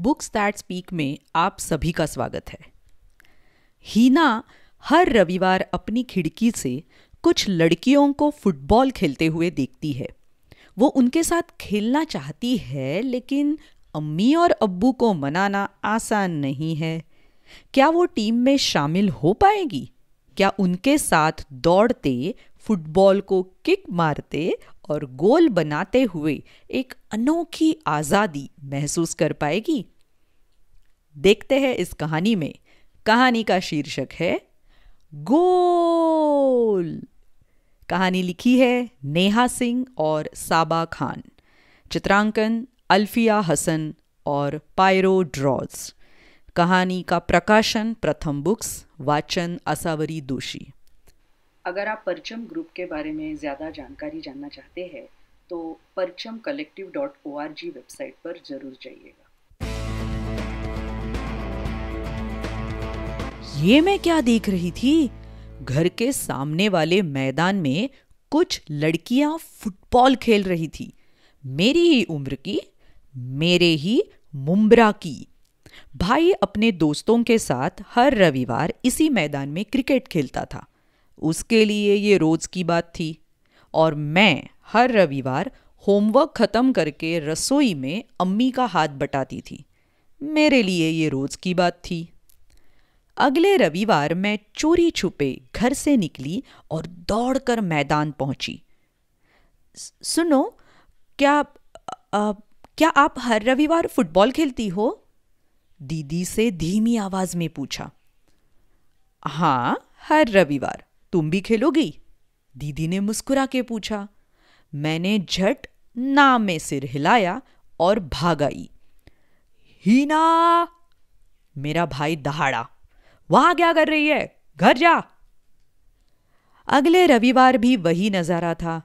books that speak में आप सभी का स्वागत है हीना हर रविवार अपनी खिड़की से कुछ लड़कियों को फुटबॉल खेलते हुए देखती है वो उनके साथ खेलना चाहती है लेकिन अम्मी और अब्बू को मनाना आसान नहीं है क्या वो टीम में शामिल हो पाएगी क्या उनके साथ दौड़ते फुटबॉल को किक मारते और गोल बनाते हुए एक अनोखी आज़ादी महसूस कर पाएगी देखते हैं इस कहानी में कहानी का शीर्षक है गोल कहानी लिखी है नेहा सिंह और साबा खान चित्रांकन अल्फिया हसन और पायरो ड्रॉज कहानी का प्रकाशन प्रथम बुक्स वाचन असावरी दोषी अगर आप परचम ग्रुप के बारे में ज़्यादा जानकारी जानना चाहते हैं तो Parcham collective dot O R G website पर ज़रूर जाइएगा ये मैं क्या देख रही थी घर के सामने वाले मैदान में कुछ लड़कियां फुटबॉल खेल रही थी मेरी ही उम्र की मेरे ही मुमरा की भाई अपने दोस्तों के साथ हर रविवार इसी मैदान में क्रिकेट खेलता था उसके लिए ये रोज़ की बात थी और मैं हर रविवार होमवर्क ख़त्म करके रसोई में अम्मी का हाथ बटाती थी मेरे लिए ये रोज़ की बात थी अगले रविवार मैं चोरी छुपे घर से निकली और दौड़कर मैदान पहुंची सुनो क्या आ, क्या आप हर रविवार फुटबॉल खेलती हो दीदी से धीमी आवाज़ में पूछा हाँ हर रविवार तुम भी खेलोगी दीदी ने मुस्कुरा के पूछा मैंने झट ना में सिर हिलाया और भागाई हीना मेरा भाई दहाड़ा वहां क्या कर रही है घर जा अगले रविवार भी वही नजारा था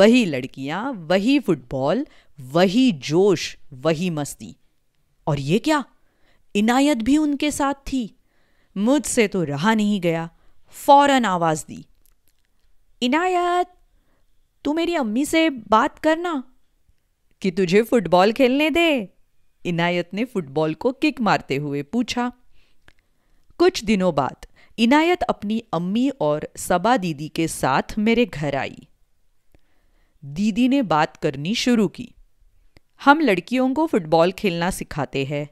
वही लड़कियां वही फुटबॉल वही जोश वही मस्ती और ये क्या इनायत भी उनके साथ थी मुझसे तो रहा नहीं गया फ़ौरन आवाज़ दी इनायत तू मेरी अम्मी से बात करना कि तुझे फुटबॉल खेलने दे इनायत ने फुटबॉल को किक मारते हुए पूछा कुछ दिनों बाद इनायत अपनी अम्मी और सबा दीदी के साथ मेरे घर आई दीदी ने बात करनी शुरू की हम लड़कियों को फुटबॉल खेलना सिखाते हैं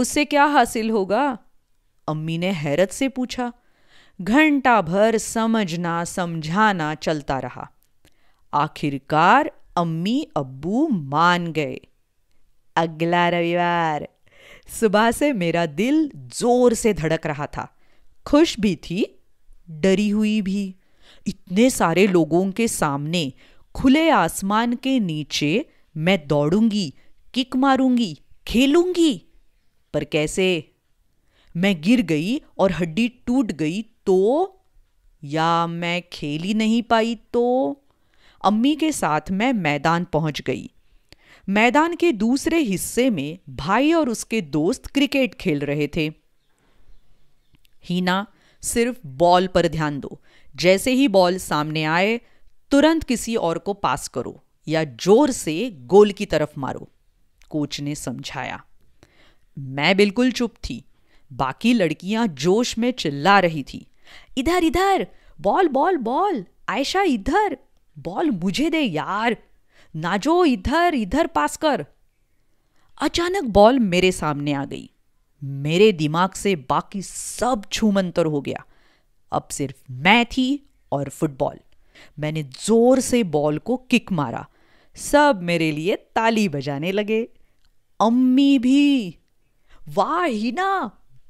उससे क्या हासिल होगा अम्मी ने हैरत से पूछा घंटा भर समझना समझाना चलता रहा आखिरकार अम्मी अब्बू मान गए अगला रविवार सुबह से मेरा दिल जोर से धड़क रहा था खुश भी थी डरी हुई भी इतने सारे लोगों के सामने खुले आसमान के नीचे मैं दौड़ूंगी किक मारूंगी खेलूंगी पर कैसे मैं गिर गई और हड्डी टूट गई तो या मैं खेल ही नहीं पाई तो अम्मी के साथ मैं मैदान पहुंच गई मैदान के दूसरे हिस्से में भाई और उसके दोस्त क्रिकेट खेल रहे थे हीना सिर्फ बॉल पर ध्यान दो जैसे ही बॉल सामने आए तुरंत किसी और को पास करो या जोर से गोल की तरफ मारो कोच ने समझाया मैं बिल्कुल चुप थी बाकी लड़कियां जोश में चिल्ला रही थी इधर इधर बॉल बॉल बॉल आयशा इधर बॉल मुझे दे यार नाजो इधर इधर पास कर अचानक बॉल मेरे सामने आ गई मेरे दिमाग से बाकी सब छूमंतर हो गया अब सिर्फ मैं थी और फुटबॉल मैंने जोर से बॉल को किक मारा सब मेरे लिए ताली बजाने लगे अम्मी भी वाह हीना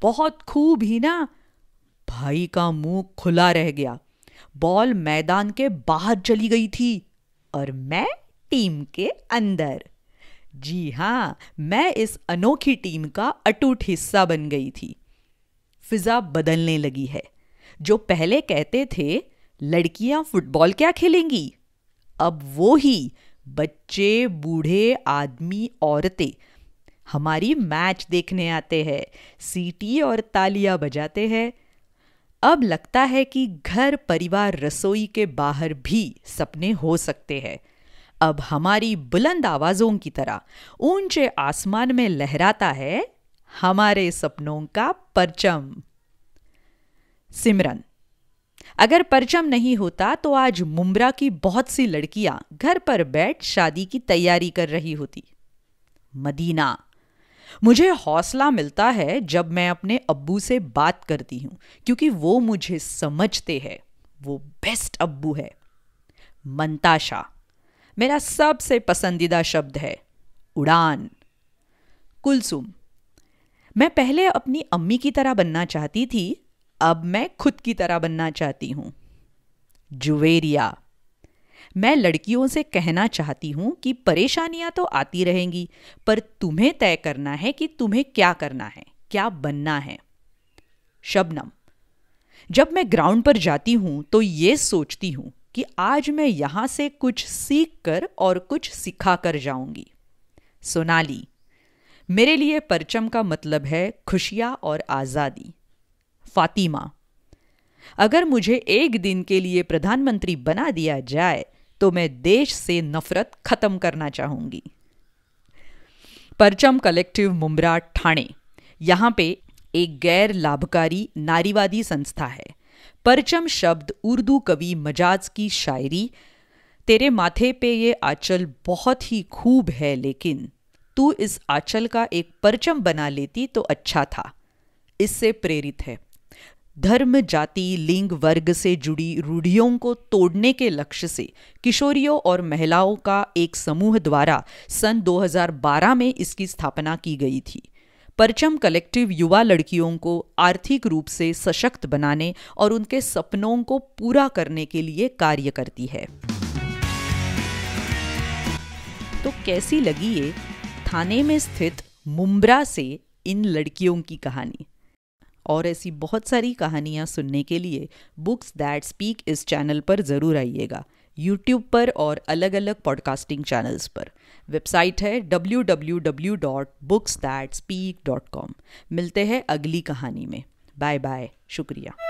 बहुत खूब हीना भाई का मुंह खुला रह गया बॉल मैदान के बाहर चली गई थी और मैं टीम के अंदर जी हाँ मैं इस अनोखी टीम का अटूट हिस्सा बन गई थी फिजा बदलने लगी है जो पहले कहते थे लड़कियां फुटबॉल क्या खेलेंगी अब वो ही बच्चे बूढ़े आदमी औरतें हमारी मैच देखने आते हैं सीटी और तालियां बजाते हैं अब लगता है कि घर परिवार रसोई के बाहर भी सपने हो सकते हैं अब हमारी बुलंद आवाजों की तरह ऊंचे आसमान में लहराता है हमारे सपनों का परचम सिमरन अगर परचम नहीं होता तो आज मुमरा की बहुत सी लड़कियां घर पर बैठ शादी की तैयारी कर रही होती मदीना मुझे हौसला मिलता है जब मैं अपने अब्बू से बात करती हूँ क्योंकि वो मुझे समझते हैं वो बेस्ट अब्बू है मंताशा मेरा सबसे पसंदीदा शब्द है उड़ान कुलसुम मैं पहले अपनी अम्मी की तरह बनना चाहती थी अब मैं खुद की तरह बनना चाहती हूँ जुवेरिया मैं लड़कियों से कहना चाहती हूँ कि परेशानियाँ तो आती रहेंगी पर तुम्हें तय करना है कि तुम्हें क्या करना है क्या बनना है शबनम जब मैं ग्राउंड पर जाती हूँ तो ये सोचती हूँ कि आज मैं यहाँ से कुछ सीख कर और कुछ सिखा कर जाऊंगी सोनाली मेरे लिए परचम का मतलब है खुशियाँ और आज़ादी फातिमा अगर मुझे एक दिन के लिए प्रधानमंत्री बना दिया जाए तो मैं देश से नफरत खत्म करना चाहूंगी परचम कलेक्टिव मुमरा ठाणे यहां पे एक गैर लाभकारी नारीवादी संस्था है परचम शब्द उर्दू कवि मजाज की शायरी तेरे माथे पे ये आंचल बहुत ही खूब है लेकिन तू इस आंचल का एक परचम बना लेती तो अच्छा था इससे प्रेरित है धर्म जाति लिंग वर्ग से जुड़ी रूढ़ियों को तोड़ने के लक्ष्य से किशोरियों और महिलाओं का एक समूह द्वारा सन 2012 में इसकी स्थापना की गई थी परचम कलेक्टिव युवा लड़कियों को आर्थिक रूप से सशक्त बनाने और उनके सपनों को पूरा करने के लिए कार्य करती है तो कैसी लगी ये थाने में स्थित मुम्बरा से इन लड़कियों की कहानी और ऐसी बहुत सारी कहानियाँ सुनने के लिए बुक्स दैट स्पीक इस चैनल पर ज़रूर आइएगा यूट्यूब पर और अलग अलग पॉडकास्टिंग चैनल्स पर वेबसाइट है www.books.speak.com मिलते हैं अगली कहानी में बाय बाय शुक्रिया